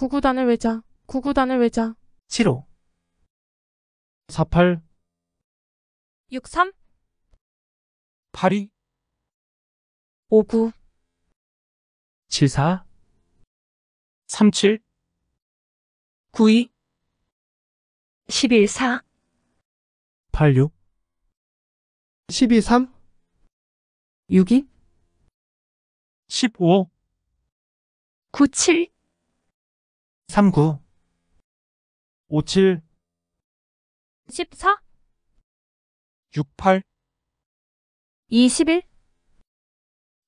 구구단을 외자. 구구단을 외자. 7호 48 63 82 59 74 37 92 11 4 86 12 3 62 15 97 39 57 14 68 21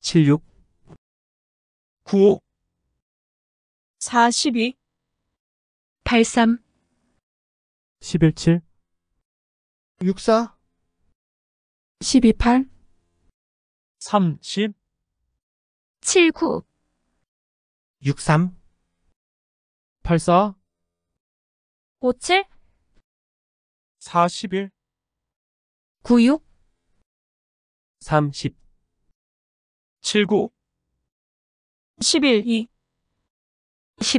76 9 42 83 117 64 12 8 30 79 63 84 57 41 96 30 79 11 2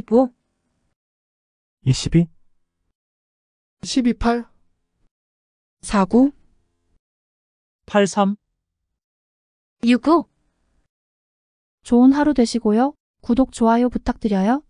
15 22 12 8 49 83 69 좋은 하루 되시고요. 구독, 좋아요 부탁드려요.